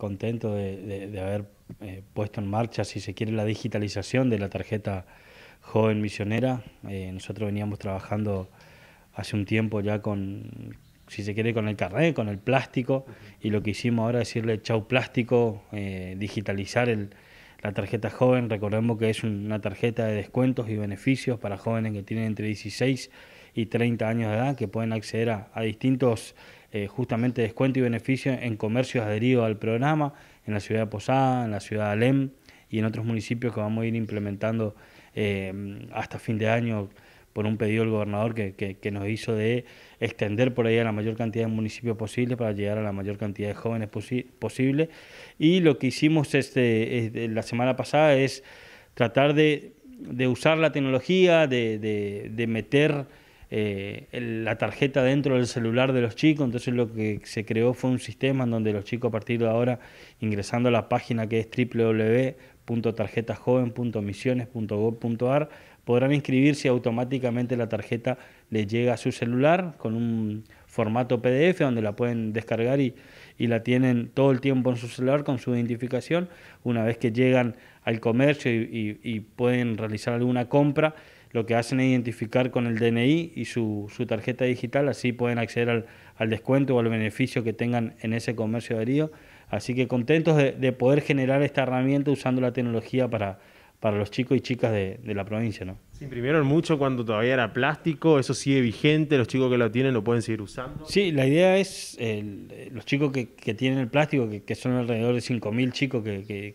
contento de, haber eh, puesto en marcha, si se quiere, la digitalización de la tarjeta joven misionera. Eh, nosotros veníamos trabajando hace un tiempo ya con, si se quiere, con el carnet, con el plástico, y lo que hicimos ahora es decirle chau plástico, eh, digitalizar la tarjeta joven. Recordemos que es una tarjeta de descuentos y beneficios para jóvenes que tienen entre 16 y 30 años de edad, que pueden acceder a distintos eh, justamente descuento y beneficio en comercios adheridos al programa, en la ciudad de Posada, en la ciudad de Alem y en otros municipios que vamos a ir implementando eh, hasta fin de año por un pedido del gobernador que, nos hizo de extender por ahí a la mayor cantidad de municipios posible para llegar a la mayor cantidad de jóvenes posible. Y lo que hicimos este, este, la semana pasada es tratar de, usar la tecnología, de meter eh, la tarjeta dentro del celular de los chicos, entonces lo que se creó fue un sistema en donde los chicos a partir de ahora, ingresando a la página que es www.tarjetajoven.misiones.gov.ar, podrán inscribirse y automáticamente la tarjeta les llega a su celular con un formato PDF donde la pueden descargar y, y la tienen todo el tiempo en su celular con su identificación. Una vez que llegan al comercio y pueden realizar alguna compra, lo que hacen es identificar con el DNI y su, su tarjeta digital, así pueden acceder al, al, descuento o al beneficio que tengan en ese comercio adherido. Así que contentos de, poder generar esta herramienta usando la tecnología para, para los chicos y chicas de, de la provincia, ¿no? Se imprimieron mucho cuando todavía era plástico, eso sigue vigente, los chicos que lo tienen lo pueden seguir usando. Sí, la idea es, los chicos que, que, tienen el plástico, que, son alrededor de 5.000 chicos que,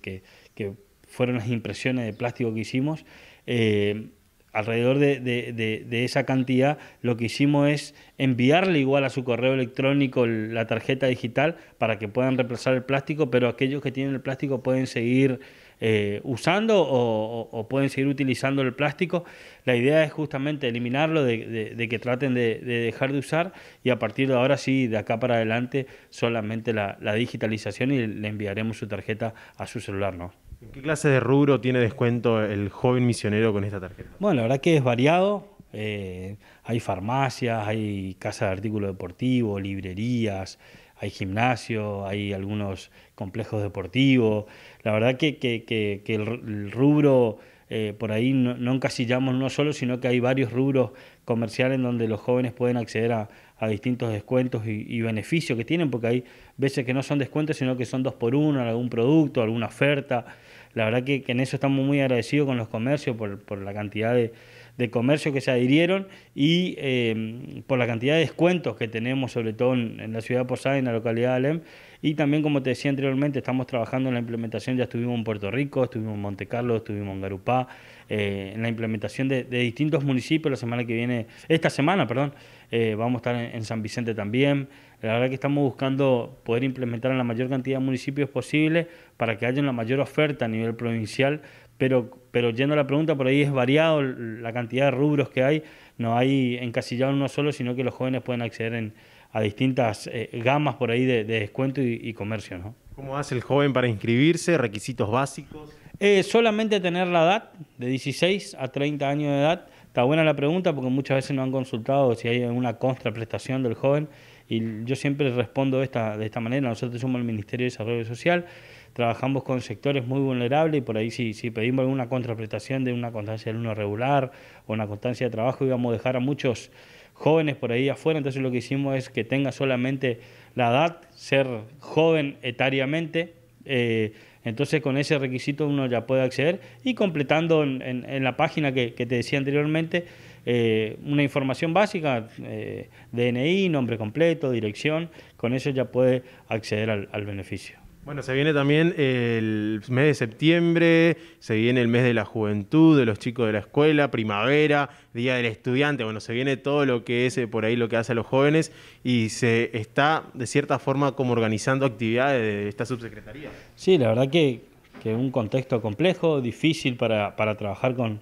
que, fueron las impresiones de plástico que hicimos, eh, alrededor de, esa cantidad, lo que hicimos es enviarle igual a su correo electrónico la tarjeta digital para que puedan reemplazar el plástico, pero aquellos que tienen el plástico pueden seguir eh, usando o, pueden seguir utilizando el plástico. La idea es justamente eliminarlo, de, que traten de, dejar de usar y a partir de ahora sí, de acá para adelante, solamente la, la digitalización y le enviaremos su tarjeta a su celular. ¿no? qué clase de rubro tiene descuento el joven misionero con esta tarjeta? Bueno, la verdad que es variado. Eh, hay farmacias, hay casas de artículos deportivos, librerías, hay gimnasio, hay algunos complejos deportivos. La verdad que el rubro eh, por ahí no, encasillamos uno solo, sino que hay varios rubros comerciales en donde los jóvenes pueden acceder a, distintos descuentos y, beneficios que tienen, porque hay veces que no son descuentos, sino que son dos por uno, algún producto, alguna oferta. La verdad que, en eso estamos muy agradecidos con los comercios por, la cantidad de, comercios que se adhirieron y eh, por la cantidad de descuentos que tenemos, sobre todo en, la ciudad de Posada, en la localidad de Alem, y también, como te decía anteriormente, estamos trabajando en la implementación, ya estuvimos en Puerto Rico, estuvimos en Monte Carlo, estuvimos en Garupá, eh, en la implementación de, distintos municipios la semana que viene, esta semana, perdón, eh, vamos a estar en, San Vicente también. La verdad que estamos buscando poder implementar en la mayor cantidad de municipios posible para que haya una mayor oferta a nivel provincial, pero, pero yendo a la pregunta, por ahí es variado la cantidad de rubros que hay, no hay encasillado uno solo, sino que los jóvenes pueden acceder en a distintas eh, gamas por ahí de, descuento y, comercio. ¿no? ¿Cómo hace el joven para inscribirse? ¿Requisitos básicos? Eh, solamente tener la edad, de 16 a 30 años de edad. Está buena la pregunta porque muchas veces no han consultado si hay una contraprestación del joven y yo siempre respondo esta, de esta manera. Nosotros somos el Ministerio de Desarrollo Social trabajamos con sectores muy vulnerables y por ahí si, si pedimos alguna contraprestación de una constancia de alumno regular o una constancia de trabajo íbamos a dejar a muchos jóvenes por ahí afuera, entonces lo que hicimos es que tenga solamente la edad, ser joven etariamente, eh, entonces con ese requisito uno ya puede acceder y completando en, la página que, te decía anteriormente eh, una información básica, eh, DNI, nombre completo, dirección, con eso ya puede acceder al beneficio. Bueno, se viene también el mes de septiembre, se viene el mes de la juventud, de los chicos de la escuela, primavera, día del estudiante, bueno, se viene todo lo que es eh, por ahí lo que hace a los jóvenes y se está de cierta forma como organizando actividades de esta subsecretaría. Sí, la verdad que, que un contexto complejo, difícil para, para trabajar con,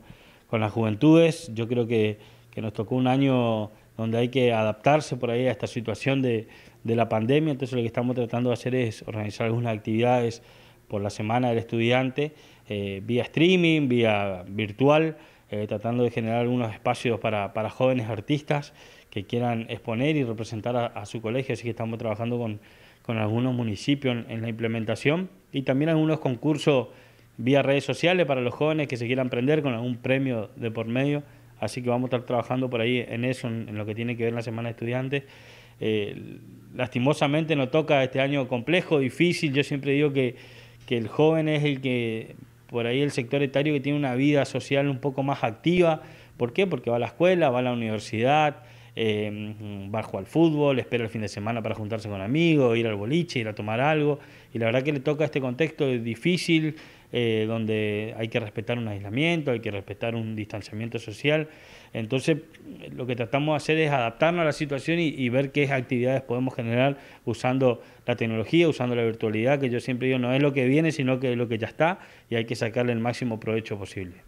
las juventudes. Yo creo que, que nos tocó un año donde hay que adaptarse por ahí a esta situación de de la pandemia, entonces lo que estamos tratando de hacer es organizar algunas actividades por la semana del estudiante, eh, vía streaming, vía virtual, eh, tratando de generar algunos espacios para, jóvenes artistas que quieran exponer y representar a, su colegio, así que estamos trabajando con, con algunos municipios en, la implementación y también algunos concursos vía redes sociales para los jóvenes que se quieran prender con algún premio de por medio, así que vamos a estar trabajando por ahí en eso, en, lo que tiene que ver la semana de estudiantes. Eh, lastimosamente no toca este año complejo, difícil. Yo siempre digo que, el joven es el que, por ahí el sector etario que tiene una vida social un poco más activa. ¿Por qué? Porque va a la escuela, va a la universidad, eh, va a jugar al fútbol, espera el fin de semana para juntarse con amigos, ir al boliche, ir a tomar algo. Y la verdad que le toca este contexto difícil, eh, donde hay que respetar un aislamiento, hay que respetar un distanciamiento social. Entonces, lo que tratamos de hacer es adaptarnos a la situación y, y ver qué actividades podemos generar usando la tecnología, usando la virtualidad, que yo siempre digo, no es lo que viene, sino que es lo que ya está y hay que sacarle el máximo provecho posible.